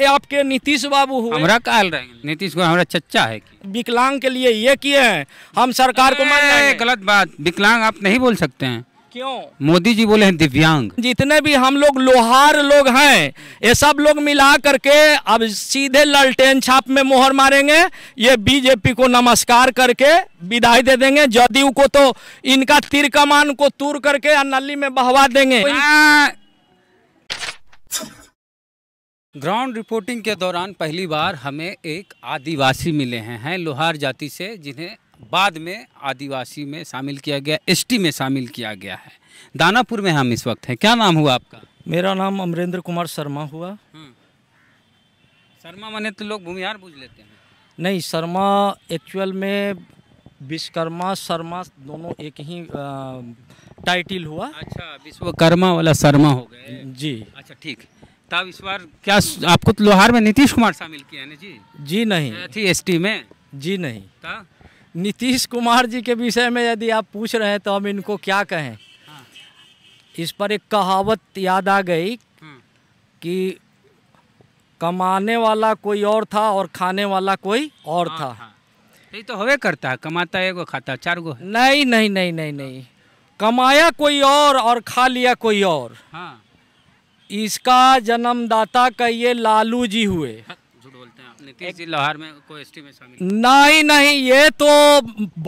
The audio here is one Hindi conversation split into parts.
ये आपके नीतीश बाबू हुए हमरा काल रहे नीतीश को हमरा चच्चा है कि विकलांग के लिए ये किए हैं हम सरकार को मान गलत बात विकलांग आप नहीं बोल सकते हैं क्यों मोदी जी बोले हैं दिव्यांग जितने भी हम लोग लोहार लोग हैं ये सब लोग मिला करके अब सीधे लालटेन छाप में मोहर मारेंगे ये बीजेपी को नमस्कार करके विदाई दे देंगे जदयू को तो इनका तीर कमान को तूर करके नली में बहवा देंगे आ, ग्राउंड रिपोर्टिंग के दौरान पहली बार हमें एक आदिवासी मिले हैं हैं लोहार जाति से जिन्हें बाद में आदिवासी में शामिल किया गया एस में शामिल किया गया है दानापुर में हम इस वक्त हैं क्या नाम हुआ आपका मेरा नाम अमरेंद्र कुमार शर्मा हुआ हम्म। शर्मा मैंने तो लोग भूमिहार बूझ लेते हैं नहीं शर्मा एक्चुअल में विश्वकर्मा शर्मा दोनों एक ही टाइटिल हुआ अच्छा विश्वकर्मा वाला शर्मा हो गए जी अच्छा ठीक तब इस बार क्या आपको तो लोहार में नीतीश कुमार शामिल किया है जी जी नहीं थी एस में जी नहीं नीतीश कुमार जी के विषय में यदि आप पूछ रहे हैं तो हम इनको क्या कहें हाँ। इस पर एक कहावत याद आ गई हाँ। कि कमाने वाला कोई और था और खाने वाला कोई और हाँ, था हाँ। तो हवे करता है कमाता है खाता चार गो नहीं नहीं नहीं नहीं नहीं कमाया कोई और और खा लिया कोई और हाँ इसका जन्मदाता कहिए लालू जी हुए में नहीं नहीं ये तो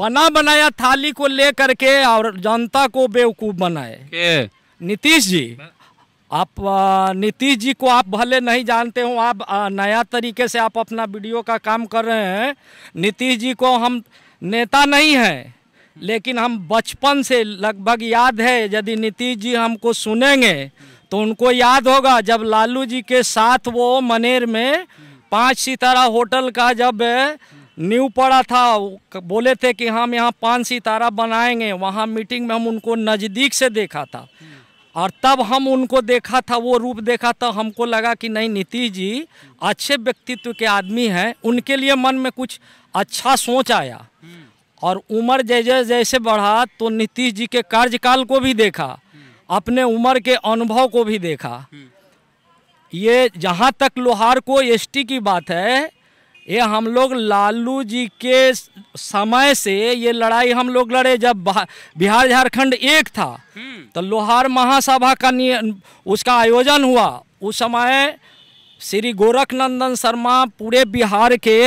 बना बनाया थाली को ले करके और जनता को बेवकूफ बनाए नीतीश जी आप नीतीश जी को आप भले नहीं जानते हो आप नया तरीके से आप अपना वीडियो का काम कर रहे हैं नीतीश जी को हम नेता नहीं हैं लेकिन हम बचपन से लगभग याद है यदि नीतीश जी हमको सुनेंगे तो उनको याद होगा जब लालू जी के साथ वो मनेर में पाँच सितारा होटल का जब न्यू पड़ा था बोले थे कि हम यहाँ पाँच सितारा बनाएंगे वहाँ मीटिंग में हम उनको नज़दीक से देखा था और तब हम उनको देखा था वो रूप देखा था हमको लगा कि नहीं नीतीश जी अच्छे व्यक्तित्व के आदमी हैं उनके लिए मन में कुछ अच्छा सोच आया और उम्र जैसे जैसे बढ़ा तो नीतीश जी के कार्यकाल को भी देखा अपने उम्र के अनुभव को भी देखा ये जहाँ तक लोहार को एसटी की बात है ये हम लोग लालू जी के समय से ये लड़ाई हम लोग लड़े जब बिहार झारखंड एक था हम्म। तो लोहार महासभा का उसका आयोजन हुआ उस समय श्री गोरखनंदन शर्मा पूरे बिहार के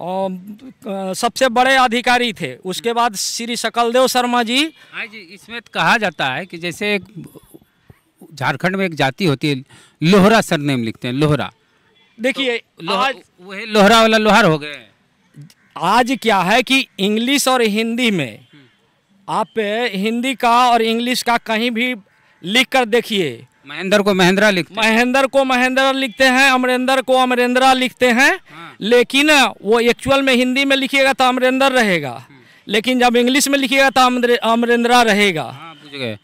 और सबसे बड़े अधिकारी थे उसके बाद श्री सकलदेव शर्मा जी हाँ जी इसमें कहा जाता है कि जैसे झारखंड में एक जाति होती है लोहरा सरनेम लिखते हैं लोहरा देखिए तो आज लोहरा वाला लोहार हो गए आज क्या है कि इंग्लिश और हिंदी में हम्म। आप हिंदी का और इंग्लिश का कहीं भी लिख कर देखिए महेंद्र को महेंद्रा लिखते महेंद्र को महेंद्रा लिखते हैं अमरेंद्र को अमरेंद्रा लिखते हैं हाँ। लेकिन वो एक्चुअल में हिंदी में लिखिएगा तो अमरेंद्र रहेगा हम्म। लेकिन जब इंग्लिश में लिखिएगा तो अमरेंद्रा रहेगा हाँ,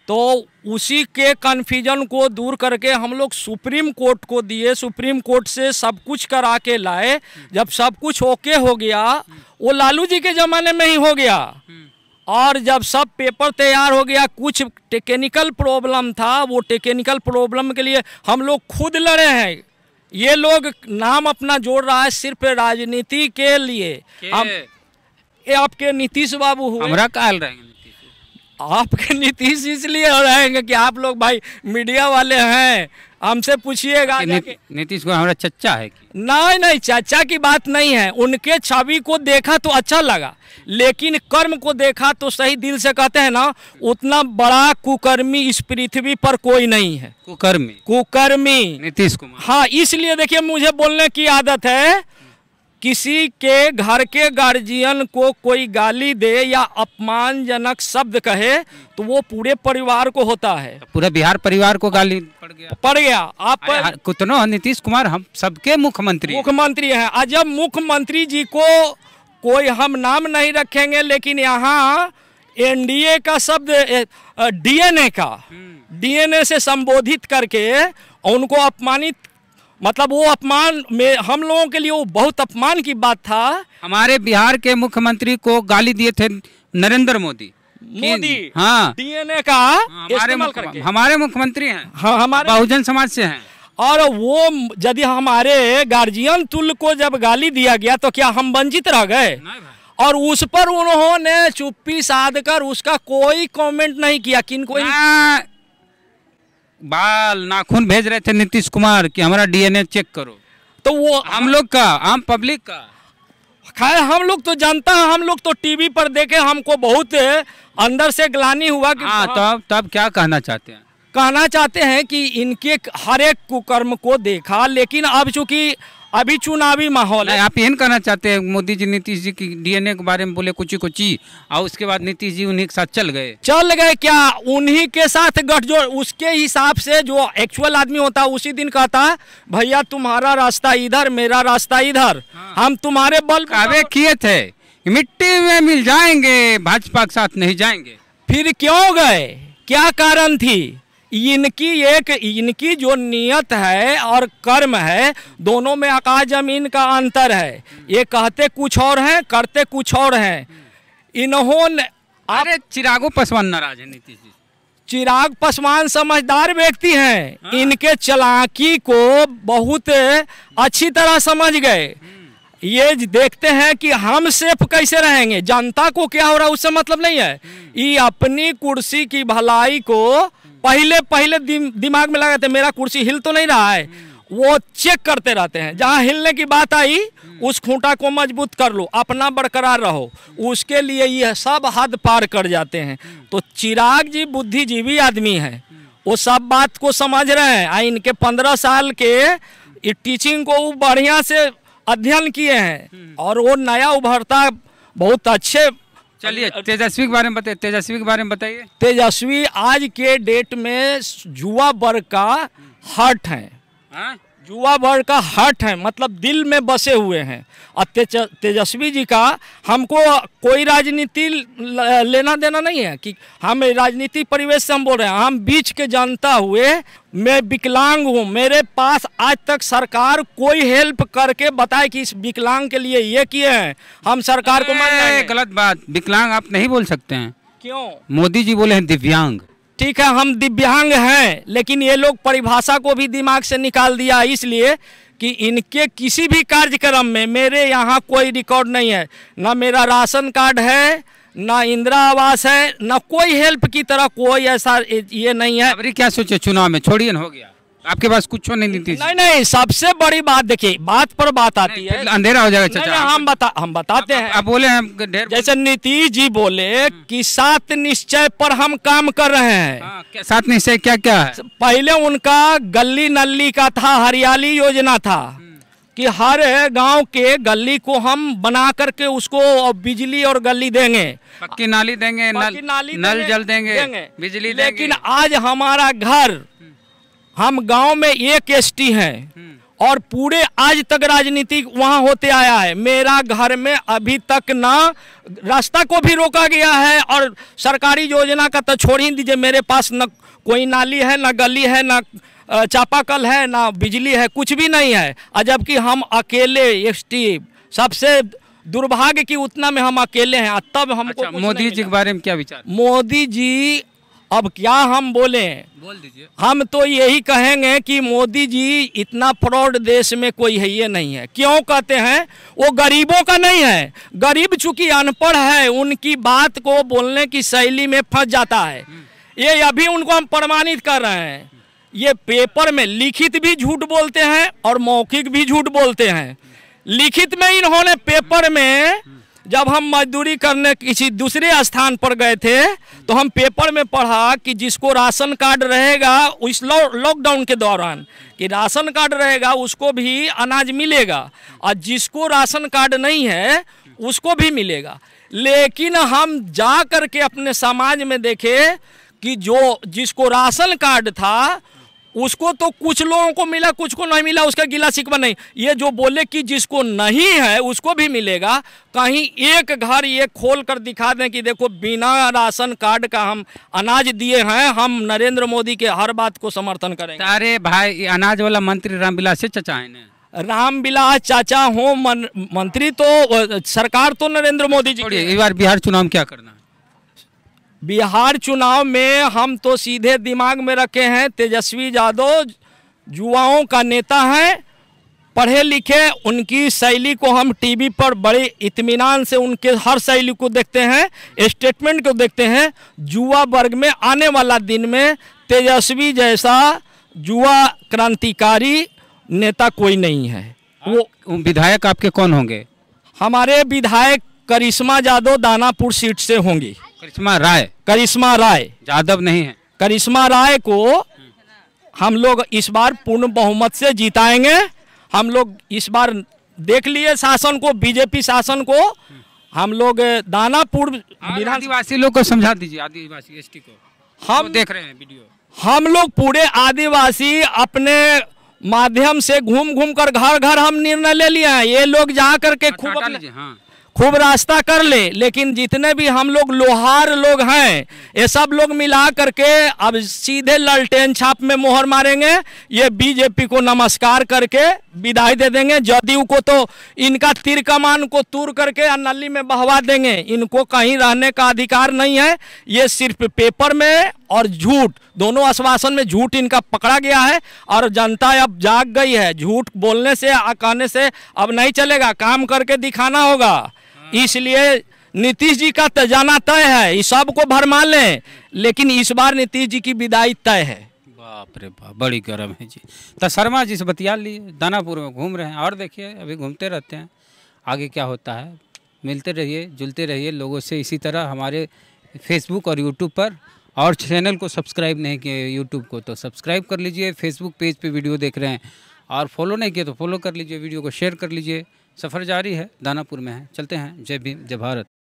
तो उसी के कन्फ्यूजन को दूर करके हम लोग सुप्रीम कोर्ट को दिए सुप्रीम कोर्ट से सब कुछ करा के लाए जब सब कुछ ओके हो गया वो लालू जी के ज़माने में ही हो गया और जब सब पेपर तैयार हो गया कुछ टेक्निकल प्रॉब्लम था वो टेक्निकल प्रॉब्लम के लिए हम लोग खुद लड़े हैं ये लोग नाम अपना जोड़ रहा है सिर्फ राजनीति के लिए हम ये आपके नीतीश बाबू हुए हमरा काल रहेंगे आपके नीतीश इसलिए रहेंगे कि आप लोग भाई मीडिया वाले हैं हमसे पूछिएगा नीतीश कुमार हमारा चचा है नहीं नहीं चचा की बात नहीं है उनके छवि को देखा तो अच्छा लगा लेकिन कर्म को देखा तो सही दिल से कहते हैं ना उतना बड़ा कुकर्मी इस पृथ्वी पर कोई नहीं है कुकर्मी कुकर्मी नीतीश कुमार हाँ इसलिए देखिए मुझे बोलने की आदत है किसी के घर के गार्जियन को कोई गाली दे या अपमानजनक शब्द कहे तो वो पूरे परिवार को होता है पूरे बिहार परिवार को गाली पड़ गया पड़ गया आप हाँ, कितनो नीतीश कुमार हम सबके मुख्यमंत्री मुख्यमंत्री हैं आज जब मुख्यमंत्री जी को कोई हम नाम नहीं रखेंगे लेकिन यहाँ एनडीए का शब्द डीएनए का हम्म। डीएनए से संबोधित करके उनको अपमानित मतलब वो अपमान में हम लोगों के लिए वो बहुत अपमान की बात था हमारे बिहार के मुख्यमंत्री को गाली दिए थे नरेंद्र मोदी मोदी हाँ डीएनए का हाँ, हमारे मुख्य, हमारे मुख्यमंत्री हैं हाँ, हमारे बहुजन समाज से हैं और वो यदि हमारे गार्जियन तुल को जब गाली दिया गया तो क्या हम वंचित रह गए और उस पर उन्होंने चुप्पी साधकर उसका कोई कमेंट नहीं किया किन कोई बाल नाखून भेज रहे थे नीतीश कुमार कि हमारा डीएनए चेक करो तो वो हम लोग का आम पब्लिक का खैर हम लोग तो जानता है हम लोग तो टीवी पर देखे हमको बहुत अंदर से ग्लानी हुआ कि हाँ तब तो तब तो क्या कहना चाहते हैं कहना चाहते हैं कि इनके हर एक कुकर्म को देखा लेकिन अब चूंकि अभी चुनावी माहौल है आप यही कहना चाहते हैं मोदी जी नीतीश जी की डीएनए के बारे में बोले कुछ कुछ और उसके बाद नीतीश जी उन्हीं के साथ चल गए चल गए क्या उन्हीं के साथ गठजोड़ उसके हिसाब से जो एक्चुअल आदमी होता है उसी दिन कहता है भैया तुम्हारा रास्ता इधर मेरा रास्ता इधर हाँ। हम तुम्हारे बल कावे किए थे मिट्टी में मिल जाएंगे भाजपा के साथ नहीं जाएंगे फिर क्यों गए क्या कारण थी इनकी एक इनकी जो नियत है और कर्म है दोनों में आकाश जमीन का अंतर है ये कहते कुछ और हैं करते कुछ और हैं इन्होंने अरे चिरागो पासवान नाराज है नीतीश जी चिराग पासवान समझदार व्यक्ति हैं हाँ। इनके चलाकी को बहुत अच्छी तरह समझ गए हम्म। ये देखते हैं कि हम सेफ कैसे रहेंगे जनता को क्या हो रहा है उससे मतलब नहीं है ये हम्म। अपनी कुर्सी की भलाई को पहले पहले दिमाग में लगाते मेरा कुर्सी हिल तो नहीं रहा है वो चेक करते रहते हैं जहाँ हिलने की बात आई उस खूंटा को मजबूत कर लो अपना बरकरार रहो उसके लिए ये सब हद पार कर जाते हैं तो चिराग जी बुद्धिजीवी आदमी हैं वो सब बात को समझ रहे हैं आ इनके पंद्रह साल के टीचिंग को बढ़िया से अध्ययन किए हैं और वो नया उभरता बहुत अच्छे चलिए तेजस्वी के बारे में बताइए तेजस्वी के बारे में बताइए तेजस्वी आज के डेट में युवा वर्ग का हर्ट है हाँ? युवा वर्ग का हट है मतलब दिल में बसे हुए हैं और तेजस्वी जी का हमको कोई राजनीति लेना देना नहीं है कि हम राजनीति परिवेश से हम बोल रहे हैं हम बीच के जनता हुए मैं विकलांग हूँ मेरे पास आज तक सरकार कोई हेल्प करके बताए कि इस विकलांग के लिए ये किए हैं हम सरकार को मान गलत बात विकलांग आप नहीं बोल सकते हैं क्यों मोदी जी बोले हैं दिव्यांग ठीक है हम दिव्यांग हैं लेकिन ये लोग परिभाषा को भी दिमाग से निकाल दिया इसलिए कि इनके किसी भी कार्यक्रम में मेरे यहाँ कोई रिकॉर्ड नहीं है ना मेरा राशन कार्ड है ना इंदिरा आवास है ना कोई हेल्प की तरह कोई ऐसा ये नहीं है अरे क्या सोचे चुनाव में छोड़िए हो गया आपके पास कुछ नहीं नीतीश नहीं नहीं सबसे बड़ी बात देखिए बात पर बात आती है अंधेरा हो जाएगा चाचा हम बता हम बताते हैं आप बोले हम जैसे नीतीश जी बोले हम्म। कि सात निश्चय पर हम काम कर रहे हैं हाँ, सात निश्चय क्या क्या है पहले उनका गली नली का था हरियाली योजना था हम्म। कि हर गांव के गली को हम बना करके उसको बिजली और गली देंगे पक्की नाली देंगे नल, नाली नल जल देंगे, बिजली लेकिन आज हमारा घर हम गांव में एक एसटी हैं हम्म। और पूरे आज तक राजनीति वहां होते आया है मेरा घर में अभी तक ना रास्ता को भी रोका गया है और सरकारी योजना का तो छोड़ ही दीजिए मेरे पास न कोई नाली है ना गली है ना चापाकल है ना बिजली है कुछ भी नहीं है और जबकि हम अकेले एस सबसे दुर्भाग्य की उतना में हम अकेले हैं तब हमको अच्छा, मोदी जी के बारे में क्या विचार मोदी जी अब क्या हम बोले बोल दीजिए हम तो यही कहेंगे कि मोदी जी इतना फ्रॉड देश में कोई है ये नहीं है क्यों कहते हैं वो गरीबों का नहीं है गरीब चूंकि अनपढ़ है उनकी बात को बोलने की शैली में फंस जाता है ये अभी उनको हम प्रमाणित कर रहे हैं ये पेपर में लिखित भी झूठ बोलते हैं और मौखिक भी झूठ बोलते हैं लिखित में इन्होंने पेपर में जब हम मजदूरी करने किसी दूसरे स्थान पर गए थे तो हम पेपर में पढ़ा कि जिसको राशन कार्ड रहेगा उस लॉकडाउन के दौरान कि राशन कार्ड रहेगा उसको भी अनाज मिलेगा और जिसको राशन कार्ड नहीं है उसको भी मिलेगा लेकिन हम जा कर के अपने समाज में देखे कि जो जिसको राशन कार्ड था उसको तो कुछ लोगों को मिला कुछ को नहीं मिला उसका गिला शिकवा नहीं ये जो बोले कि जिसको नहीं है उसको भी मिलेगा कहीं एक घर ये खोल कर दिखा दें कि देखो बिना राशन कार्ड का हम अनाज दिए हैं हम नरेंद्र मोदी के हर बात को समर्थन करें अरे भाई अनाज वाला मंत्री रामविलास से चचा है रामविलास चाचा हो मन, मंत्री तो सरकार तो नरेंद्र मोदी जी इस बार बिहार चुनाव क्या करना बिहार चुनाव में हम तो सीधे दिमाग में रखे हैं तेजस्वी यादव युवाओं का नेता है पढ़े लिखे उनकी शैली को हम टीवी पर बड़े इत्मीनान से उनके हर शैली को देखते हैं स्टेटमेंट को देखते हैं युवा वर्ग में आने वाला दिन में तेजस्वी जैसा युवा क्रांतिकारी नेता कोई नहीं है वो विधायक आपके कौन होंगे हमारे विधायक करिश्मा यादव दानापुर सीट से होंगी करिश्मा राय करिश्मा राय यादव नहीं है करिश्मा राय को हम लोग इस बार पूर्ण बहुमत से जिताएंगे हम लोग इस बार देख लिए शासन को बीजेपी शासन को हम लोग दानापुर आदिवासी लोग को समझा दीजिए आदिवासी एस को हम देख रहे हैं वीडियो हम लोग पूरे आदिवासी अपने माध्यम से घूम घूम कर घर घर हम निर्णय ले लिए हैं ये लोग जा करके हाँ, खूब हाँ। खूब रास्ता कर ले लेकिन जितने भी हम लोग लोहार लोग हैं ये सब लोग मिला करके अब सीधे ललटेन छाप में मोहर मारेंगे ये बीजेपी को नमस्कार करके विदाई दे देंगे जदयू को तो इनका तीर कमान को तूर करके या नली में बहवा देंगे इनको कहीं रहने का अधिकार नहीं है ये सिर्फ पेपर में और झूठ दोनों आश्वासन में झूठ इनका पकड़ा गया है और जनता अब जाग गई है झूठ बोलने से कहने से अब नहीं चलेगा काम करके दिखाना होगा इसलिए नीतीश जी का तो जाना तय है सब सबको भरमा लें लेकिन इस बार नीतीश जी की विदाई तय है बाप रे बाप बड़ी गर्म है जी तो शर्मा जी से बतिया लिए दानापुर में घूम रहे हैं और देखिए अभी घूमते रहते हैं आगे क्या होता है मिलते रहिए जुलते रहिए लोगों से इसी तरह हमारे फेसबुक और यूट्यूब पर और चैनल को सब्सक्राइब नहीं किए यूट्यूब को तो सब्सक्राइब कर लीजिए फेसबुक पेज पर वीडियो देख रहे हैं और फॉलो नहीं किए तो फॉलो कर लीजिए वीडियो को शेयर कर लीजिए सफ़र जारी है दानापुर में है चलते हैं जय भीम जय भारत